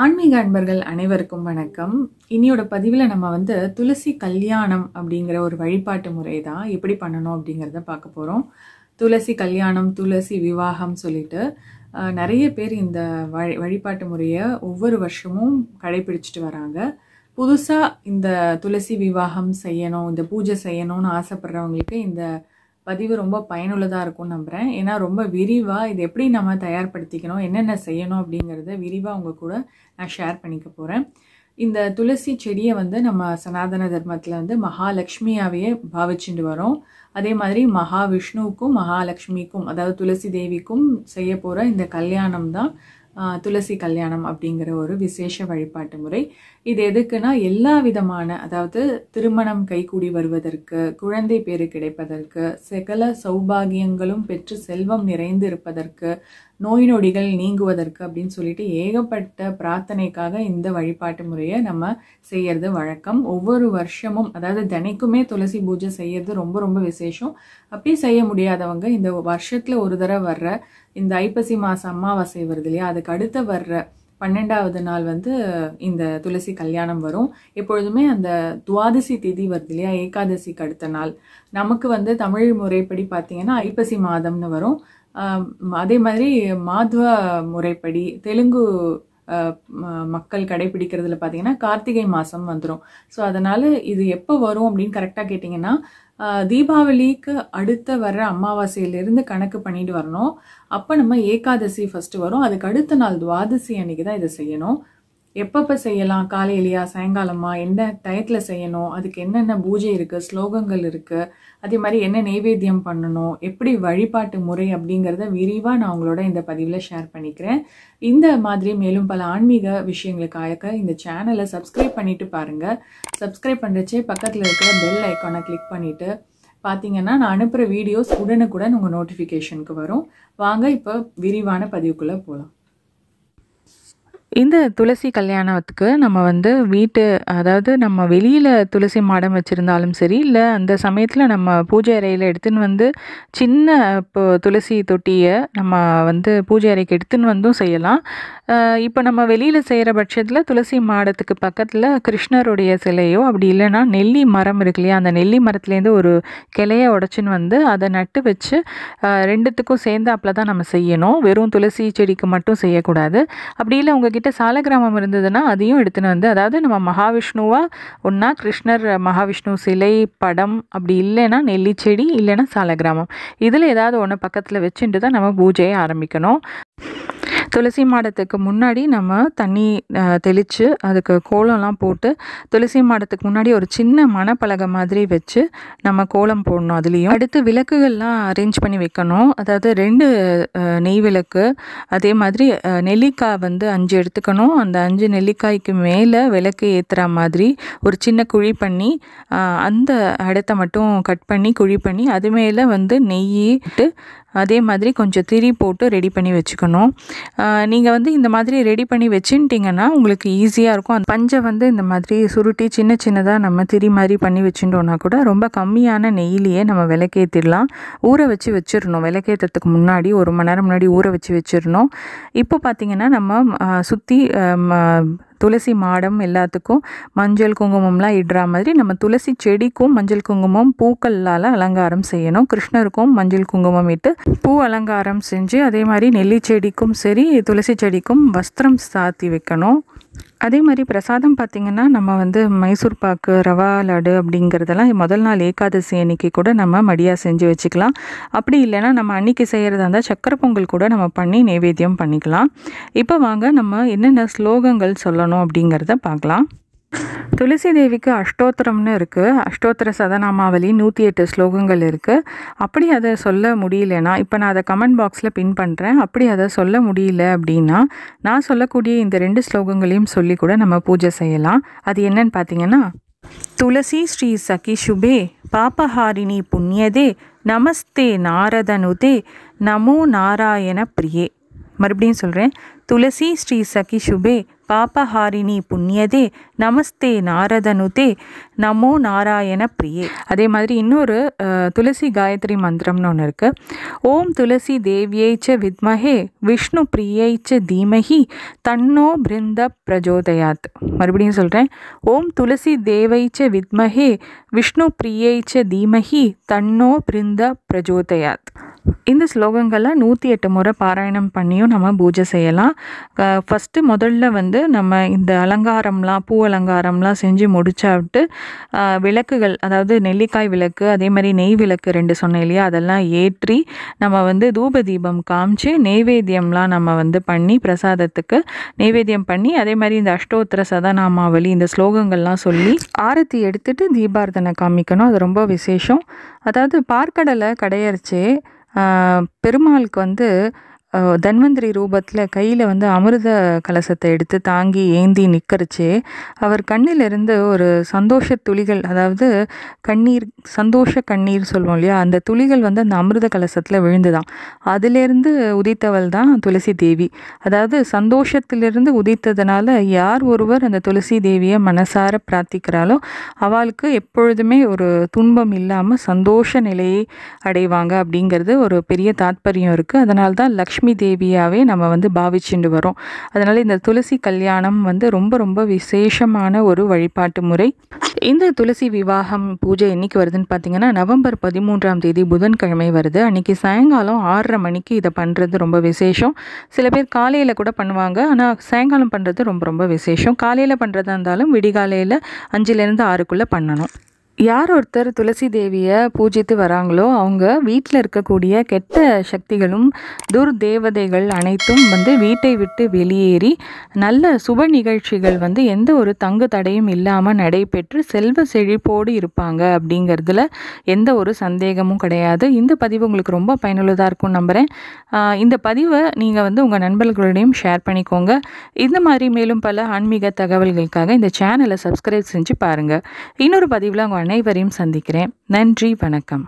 ஆன்மீக அன்பர்கள் அனைவருக்கும் வணக்கம் இனியோட பதிவில் நம்ம வந்து துளசி கல்யாணம் அப்படிங்கிற ஒரு வழிபாட்டு முறை தான் எப்படி பண்ணணும் அப்படிங்கிறத பார்க்க போகிறோம் துளசி கல்யாணம் துளசி விவாகம் சொல்லிட்டு நிறைய பேர் இந்த வழிபாட்டு முறையை ஒவ்வொரு வருஷமும் கடைபிடிச்சிட்டு வராங்க புதுசாக இந்த துளசி விவாகம் செய்யணும் இந்த பூஜை செய்யணும்னு ஆசைப்படுறவங்களுக்கு இந்த பதிவு ரொம்ப பயனுள்ளதாக இருக்கும்னு நம்புகிறேன் ஏன்னா ரொம்ப விரிவாக இது எப்படி நம்ம தயார்படுத்திக்கணும் என்னென்ன செய்யணும் அப்படிங்கிறத விரிவாக உங்கள் கூட நான் ஷேர் பண்ணிக்க போகிறேன் இந்த துளசி செடியை வந்து நம்ம சனாதன தர்மத்தில் வந்து மகாலட்சுமியாகவே பாவிச்சுட்டு வரோம் அதே மாதிரி மகாவிஷ்ணுவுக்கும் மகாலட்சுமிக்கும் அதாவது துளசி தேவிக்கும் செய்ய போகிற இந்த கல்யாணம் தான் துளசி கல்யாணம் அப்படிங்கிற ஒரு விசேஷ வழிபாட்டு முறை இது எதுக்குன்னா எல்லா விதமான அதாவது திருமணம் கைகூடி வருவதற்கு குழந்தை பேரு கிடைப்பதற்கு சகல சௌபாகியங்களும் பெற்று செல்வம் நிறைந்து இருப்பதற்கு நோய் நொடிகள் நீங்குவதற்கு அப்படின்னு சொல்லிட்டு ஏகப்பட்ட பிரார்த்தனைக்காக இந்த வழிபாட்டு முறையை நம்ம செய்யறது வழக்கம் ஒவ்வொரு வருஷமும் அதாவது தினைக்குமே துளசி பூஜை செய்யறது ரொம்ப ரொம்ப விசேஷம் அப்படி செய்ய முடியாதவங்க இந்த வருஷத்தில் ஒரு தடவை வர்ற இந்த ஐப்பசி மாதம் அம்மாவாசை வருது இல்லையா அதுக்கு அடுத்த வர்ற பன்னெண்டாவது நாள் வந்து இந்த துளசி கல்யாணம் வரும் எப்பொழுதுமே அந்த துவாதசி திதி வருது இல்லையா ஏகாதசிக்கு அடுத்த நாள் நமக்கு வந்து தமிழ் முறைப்படி பார்த்தீங்கன்னா ஐப்பசி மாதம்னு வரும் அதே மாதிரி மாத்வ முறைப்படி தெலுங்கு மக்கள் கடைபிடிக்கிறதுல பார்த்தீங்கன்னா கார்த்திகை மாதம் வந்துடும் ஸோ அதனால் இது எப்போ வரும் அப்படின்னு கரெக்டாக கேட்டிங்கன்னா தீபாவளிக்கு அடுத்த வர்ற அமாவாசையிலிருந்து கணக்கு பண்ணிட்டு வரணும் அப்போ நம்ம ஏகாதசி ஃபஸ்ட்டு வரும் அதுக்கு அடுத்த நாள் துவாதசி அன்னைக்கு தான் இதை செய்யணும் எப்பப்ப செய்யலாம் காலையிலையா சாயங்காலமா என்ன டயத்தில் செய்யணும் அதுக்கு என்னென்ன பூஜை இருக்குது ஸ்லோகங்கள் இருக்குது அதே மாதிரி என்ன நெய்வேத்தியம் பண்ணணும் எப்படி வழிபாட்டு முறை அப்படிங்கிறத விரிவாக நான் உங்களோட இந்த பதிவில் ஷேர் பண்ணிக்கிறேன் இந்த மாதிரி மேலும் பல ஆன்மீக விஷயங்களுக்காக இந்த சேனலை சப்ஸ்கிரைப் பண்ணிவிட்டு பாருங்கள் சப்ஸ்கிரைப் பண்ணுறச்சே பக்கத்தில் இருக்கிற பெல் ஐக்கானை கிளிக் பண்ணிவிட்டு பார்த்தீங்கன்னா நான் அனுப்புகிற வீடியோஸ் உடனுக்குடன் உங்கள் நோட்டிஃபிகேஷனுக்கு வரும் வாங்க இப்போ விரிவான பதிவுக்குள்ளே போகலாம் இந்த துளசி கல்யாணத்துக்கு நம்ம வந்து வீட்டு அதாவது நம்ம வெளியில் துளசி மாடம் வச்சுருந்தாலும் சரி இல்லை அந்த சமயத்தில் நம்ம பூஜை அறையில் எடுத்துன்னு வந்து சின்ன இப்போ துளசி தொட்டியை நம்ம வந்து பூஜை அறைக்கு எடுத்துன்னு வந்தும் செய்யலாம் இப்போ நம்ம வெளியில் செய்கிற பட்சத்தில் துளசி மாடத்துக்கு பக்கத்தில் கிருஷ்ணருடைய சிலையோ அப்படி இல்லைன்னா நெல்லி மரம் இருக்கு இல்லையா அந்த நெல்லி மரத்துலேருந்து ஒரு கிளையை உடச்சின்னு வந்து அதை நட்டு வச்சு ரெண்டுத்துக்கும் சேர்ந்தாப்பில் தான் நம்ம செய்யணும் வெறும் துளசி செடிக்கு மட்டும் செய்யக்கூடாது அப்படி இல்லை உங்கள் உங்ககிட்ட சாலகிராமம் இருந்ததுன்னா அதையும் எடுத்துன்னு வந்து அதாவது நம்ம மகாவிஷ்ணுவாக ஒன்றா கிருஷ்ணர் மகாவிஷ்ணு சிலை படம் அப்படி இல்லைன்னா நெல்லிச்செடி இல்லைன்னா சாலகிராமம் இதில் ஏதாவது ஒன்று பக்கத்தில் வச்சுட்டு தான் நம்ம பூஜையை ஆரம்பிக்கணும் துளசி மாடத்துக்கு முன்னாடி நம்ம தண்ணி தெளித்து அதுக்கு கோலம்லாம் போட்டு துளசி மாடத்துக்கு முன்னாடி ஒரு சின்ன மணப்பலகை மாதிரி வச்சு நம்ம கோலம் போடணும் அதுலேயும் அடுத்து விளக்குகள்லாம் அரேஞ்ச் பண்ணி வைக்கணும் அதாவது ரெண்டு நெய் விளக்கு அதே மாதிரி நெல்லிக்காய் வந்து அஞ்சு எடுத்துக்கணும் அந்த அஞ்சு நெல்லிக்காய்க்கு மேலே விளக்கு ஏற்றுற மாதிரி ஒரு சின்ன குழி பண்ணி அந்த இடத்த மட்டும் கட் பண்ணி குழி பண்ணி அது மேலே வந்து நெய்யிட்டு அதே மாதிரி கொஞ்சம் திரி போட்டு ரெடி பண்ணி வச்சுக்கணும் நீங்கள் வந்து இந்த மாதிரி ரெடி பண்ணி வச்சுட்டிங்கன்னா உங்களுக்கு ஈஸியாக இருக்கும் அந்த பஞ்சை வந்து இந்த மாதிரி சுருட்டி சின்ன சின்னதாக நம்ம திரி மாதிரி பண்ணி வச்சுட்டோம்னா கூட ரொம்ப கம்மியான நெய்லியே நம்ம விளக்கேற்றிடலாம் ஊற வச்சு வச்சிடணும் விளக்கேற்றத்துக்கு முன்னாடி ஒரு மணி நேரம் முன்னாடி ஊற வச்சு வச்சிடணும் இப்போ பார்த்திங்கன்னா நம்ம சுற்றி துளசி மாடம் எல்லாத்துக்கும் மஞ்சள் குங்குமம்லாம் இடுற மாதிரி நம்ம துளசி செடிக்கும் மஞ்சள் குங்குமம் பூக்கள்லால் அலங்காரம் செய்யணும் கிருஷ்ணருக்கும் மஞ்சள் குங்குமம் இட்டு பூ அலங்காரம் செஞ்சு அதே மாதிரி நெல்லி செடிக்கும் சரி துளசி செடிக்கும் வஸ்திரம் சாத்தி வைக்கணும் அதே மாதிரி பிரசாதம் பார்த்திங்கன்னா நம்ம வந்து மைசூர் பாக்கு ரவா லாடு அப்படிங்கிறதெல்லாம் முதல் நாள் ஏகாதசி அன்னைக்கு கூட நம்ம மடியாக செஞ்சு வச்சுக்கலாம் அப்படி இல்லைன்னா நம்ம அன்னைக்கு செய்கிறதா இருந்தால் சக்கரை பொங்கல் கூட நம்ம பண்ணி நைவேத்தியம் பண்ணிக்கலாம் இப்போ வாங்க நம்ம என்னென்ன ஸ்லோகங்கள் சொல்லணும் அப்படிங்கிறத பார்க்கலாம் துளசி தேவிக்கு அஷ்டோத்திரம்னு இருக்குது அஷ்டோத்திர சதநாமாவளி நூற்றி எட்டு ஸ்லோகங்கள் இருக்குது அப்படி அதை சொல்ல முடியலனா இப்போ நான் அதை கமெண்ட் பாக்ஸில் பின் பண்ணுறேன் அப்படி அதை சொல்ல முடியல அப்படின்னா நான் சொல்லக்கூடிய இந்த ரெண்டு ஸ்லோகங்களையும் சொல்லி கூட நம்ம பூஜை செய்யலாம் அது என்னன்னு பார்த்தீங்கன்னா துளசி ஸ்ரீ சகி சுபே பாபஹாரிணி புண்ணியதே நமஸ்தே நாரதனுதே நமோ நாராயண பிரியே மறுபடியும் சொல்கிறேன் துளசி ஸ்ரீ சகி சுபே பாபஹாரிணி புண்ணியதே நமஸ்தே நாரதனுதே நமோ நாராயண பிரியே அதே மாதிரி இன்னொரு துளசி காயத்ரி மந்திரம்னு ஒன்று இருக்குது ஓம் துளசி தேவியை ச வித்மஹே விஷ்ணு பிரியை ச தீமஹி தன்னோ பிருந்த பிரஜோதயாத் மறுபடியும் சொல்கிறேன் ஓம் துளசி தேவை ச வித்மஹே விஷ்ணு பிரியை ச தீமஹி தன்னோ பிருந்த பிரஜோதயாத் இந்த ஸ்லோகங்களை நூற்றி எட்டு முறை பாராயணம் பண்ணியும் நம்ம பூஜை செய்யலாம் ஃபஸ்ட்டு முதல்ல வந்து நம்ம இந்த அலங்காரம்லாம் பூ அலங்காரம்லாம் செஞ்சு முடிச்சாவிட்டு விளக்குகள் அதாவது நெல்லிக்காய் விளக்கு அதே மாதிரி நெய் விளக்கு ரெண்டு சொன்னேன் இல்லையா அதெல்லாம் ஏற்றி நம்ம வந்து தூப தீபம் காமிச்சு நெய்வேத்தியம்லாம் நம்ம வந்து பண்ணி பிரசாதத்துக்கு நெய்வேத்தியம் பண்ணி அதே மாதிரி இந்த அஷ்டோத்திர சதநாமாவளி இந்த ஸ்லோகங்கள்லாம் சொல்லி ஆரத்தி எடுத்துட்டு தீபார்த்தனை காமிக்கணும் அது ரொம்ப விசேஷம் அதாவது பார்க்கடலை கடையரிச்சு பெருமாளுக்கு வந்து தன்வந்திரி ரூபத்தில் கையில் வந்து அமிர்த கலசத்தை எடுத்து தாங்கி ஏந்தி நிற்கரிச்சு அவர் கண்ணிலிருந்து ஒரு சந்தோஷ துளிகள் அதாவது கண்ணீர் சந்தோஷ கண்ணீர் சொல்லுவோம் இல்லையா அந்த துளிகள் வந்து அந்த அமிர்த கலசத்தில் விழுந்துதான் அதிலேருந்து உதித்தவள் தான் துளசி தேவி அதாவது சந்தோஷத்திலிருந்து உதித்ததுனால யார் ஒருவர் அந்த துளசி தேவியை மனசார பிரார்த்திக்கிறாளோ அவளுக்கு எப்பொழுதுமே ஒரு துன்பம் இல்லாமல் சந்தோஷ நிலையை அடைவாங்க அப்படிங்கிறது ஒரு பெரிய தாற்பயம் இருக்குது அதனால்தான் லக்ஷ்மி லக்ஷ்மி தேவியாகவே நம்ம வந்து பாவிச்சுட்டு வரோம் அதனால் இந்த துளசி கல்யாணம் வந்து ரொம்ப ரொம்ப விசேஷமான ஒரு வழிபாட்டு முறை இந்த துளசி விவாகம் பூஜை என்றைக்கு வருதுன்னு பார்த்தீங்கன்னா நவம்பர் பதிமூன்றாம் தேதி புதன்கிழமை வருது அன்றைக்கி சாயங்காலம் ஆறரை மணிக்கு இதை பண்ணுறது ரொம்ப விசேஷம் சில பேர் காலையில் கூட பண்ணுவாங்க ஆனால் சாயங்காலம் பண்ணுறது ரொம்ப ரொம்ப விசேஷம் காலையில் பண்ணுறதா இருந்தாலும் விடிகாலையில் அஞ்சுலேருந்து ஆறுக்குள்ளே பண்ணணும் யார் ஒருத்தர் துளசி தேவியை பூஜித்து வராங்களோ அவங்க வீட்டில் இருக்கக்கூடிய கெட்ட சக்திகளும் துர் தேவதைகள் அனைத்தும் வந்து வீட்டை விட்டு வெளியேறி நல்ல சுப நிகழ்ச்சிகள் வந்து எந்த ஒரு தங்கு தடையும் இல்லாமல் நடைபெற்று செல்வ செழிப்போடு இருப்பாங்க அப்படிங்கிறதுல எந்த ஒரு சந்தேகமும் கிடையாது இந்த பதிவு உங்களுக்கு ரொம்ப பயனுள்ளதாக இருக்கும் நம்புகிறேன் இந்த பதிவை நீங்கள் வந்து உங்கள் நண்பர்களுடையும் ஷேர் பண்ணிக்கோங்க இந்த மாதிரி மேலும் பல ஆன்மீக தகவல்களுக்காக இந்த சேனலை சப்ஸ்கிரைப் செஞ்சு பாருங்கள் இன்னொரு பதிவில் அவங்க அனைவரையும் சந்திக்கிறேன் நன்றி வணக்கம்